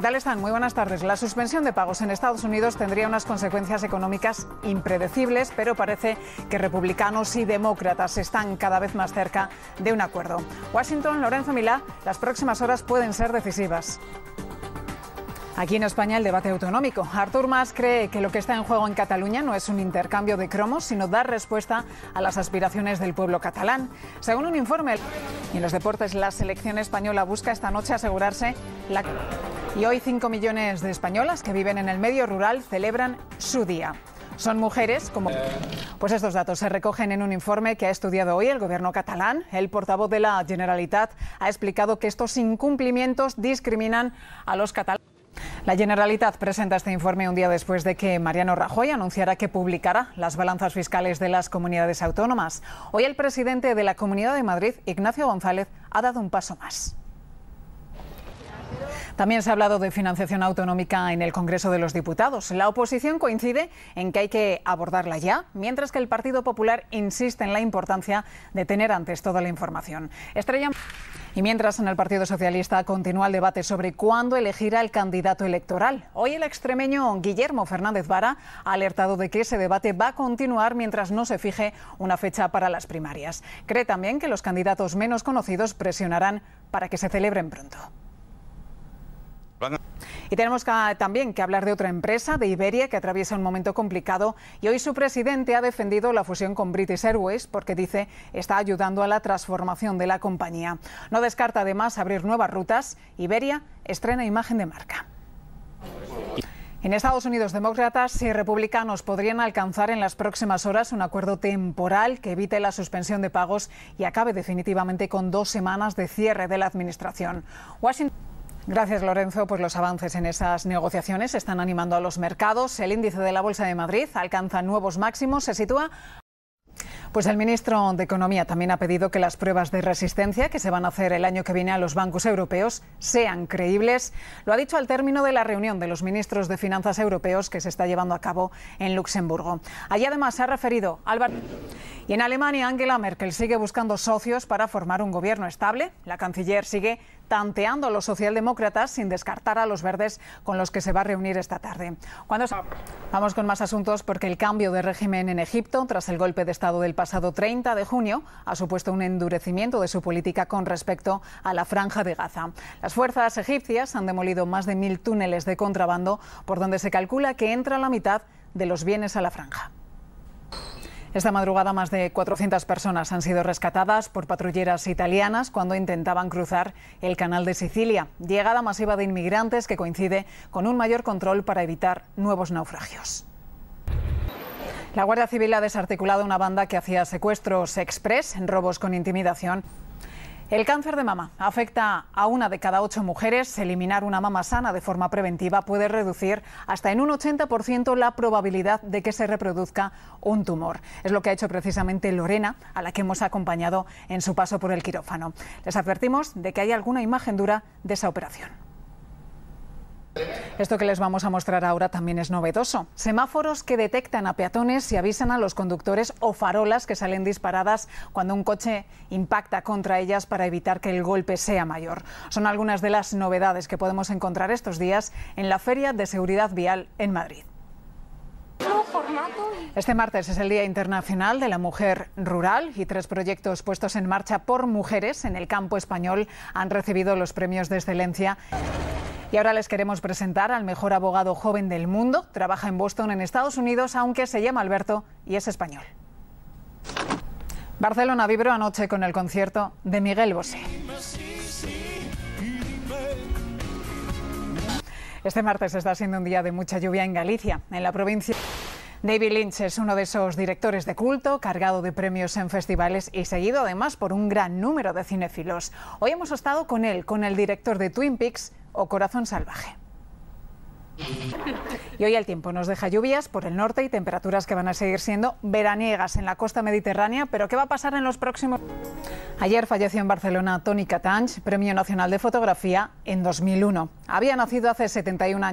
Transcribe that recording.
¿Qué tal están? Muy buenas tardes. La suspensión de pagos en Estados Unidos tendría unas consecuencias económicas impredecibles, pero parece que republicanos y demócratas están cada vez más cerca de un acuerdo. Washington, Lorenzo Milá, las próximas horas pueden ser decisivas. Aquí en España el debate autonómico. Artur Mas cree que lo que está en juego en Cataluña no es un intercambio de cromos, sino dar respuesta a las aspiraciones del pueblo catalán. Según un informe, en los deportes la selección española busca esta noche asegurarse la... Y hoy 5 millones de españolas que viven en el medio rural celebran su día. Son mujeres como... Pues estos datos se recogen en un informe que ha estudiado hoy el gobierno catalán. El portavoz de la Generalitat ha explicado que estos incumplimientos discriminan a los catalanes. La Generalitat presenta este informe un día después de que Mariano Rajoy anunciara que publicará las balanzas fiscales de las comunidades autónomas. Hoy el presidente de la Comunidad de Madrid, Ignacio González, ha dado un paso más. También se ha hablado de financiación autonómica en el Congreso de los Diputados. La oposición coincide en que hay que abordarla ya, mientras que el Partido Popular insiste en la importancia de tener antes toda la información. Estrella... Y mientras en el Partido Socialista continúa el debate sobre cuándo elegir el candidato electoral, hoy el extremeño Guillermo Fernández Vara ha alertado de que ese debate va a continuar mientras no se fije una fecha para las primarias. Cree también que los candidatos menos conocidos presionarán para que se celebren pronto. Y tenemos que, también que hablar de otra empresa, de Iberia, que atraviesa un momento complicado y hoy su presidente ha defendido la fusión con British Airways porque dice está ayudando a la transformación de la compañía. No descarta además abrir nuevas rutas. Iberia estrena imagen de marca. En Estados Unidos, demócratas y republicanos podrían alcanzar en las próximas horas un acuerdo temporal que evite la suspensión de pagos y acabe definitivamente con dos semanas de cierre de la administración. Gracias, Lorenzo. Pues los avances en esas negociaciones están animando a los mercados. El índice de la Bolsa de Madrid alcanza nuevos máximos, se sitúa pues el ministro de Economía también ha pedido que las pruebas de resistencia que se van a hacer el año que viene a los bancos europeos sean creíbles. Lo ha dicho al término de la reunión de los ministros de Finanzas europeos que se está llevando a cabo en Luxemburgo. Allí además se ha referido Álvaro. Y en Alemania, Angela Merkel sigue buscando socios para formar un gobierno estable. La canciller sigue tanteando a los socialdemócratas sin descartar a los verdes con los que se va a reunir esta tarde. Vamos con más asuntos porque el cambio de régimen en Egipto tras el golpe de Estado del pasado 30 de junio ha supuesto un endurecimiento de su política con respecto a la franja de Gaza. Las fuerzas egipcias han demolido más de mil túneles de contrabando por donde se calcula que entra la mitad de los bienes a la franja. Esta madrugada más de 400 personas han sido rescatadas por patrulleras italianas cuando intentaban cruzar el canal de Sicilia, llegada masiva de inmigrantes que coincide con un mayor control para evitar nuevos naufragios. La Guardia Civil ha desarticulado una banda que hacía secuestros express, robos con intimidación el cáncer de mama afecta a una de cada ocho mujeres. Eliminar una mama sana de forma preventiva puede reducir hasta en un 80% la probabilidad de que se reproduzca un tumor. Es lo que ha hecho precisamente Lorena, a la que hemos acompañado en su paso por el quirófano. Les advertimos de que hay alguna imagen dura de esa operación. Esto que les vamos a mostrar ahora también es novedoso. Semáforos que detectan a peatones y avisan a los conductores o farolas que salen disparadas cuando un coche impacta contra ellas para evitar que el golpe sea mayor. Son algunas de las novedades que podemos encontrar estos días en la Feria de Seguridad Vial en Madrid. Este martes es el Día Internacional de la Mujer Rural y tres proyectos puestos en marcha por mujeres en el campo español han recibido los premios de excelencia. Y ahora les queremos presentar al mejor abogado joven del mundo. Trabaja en Boston, en Estados Unidos, aunque se llama Alberto y es español. Barcelona vibró anoche con el concierto de Miguel Bosé. Este martes está siendo un día de mucha lluvia en Galicia, en la provincia. David Lynch es uno de esos directores de culto, cargado de premios en festivales y seguido además por un gran número de cinéfilos. Hoy hemos estado con él, con el director de Twin Peaks, o Corazón Salvaje. Y hoy el tiempo nos deja lluvias por el norte y temperaturas que van a seguir siendo veraniegas en la costa mediterránea, pero ¿qué va a pasar en los próximos? Ayer falleció en Barcelona Tony Catange, Premio Nacional de Fotografía en 2001. Había nacido hace 71 años.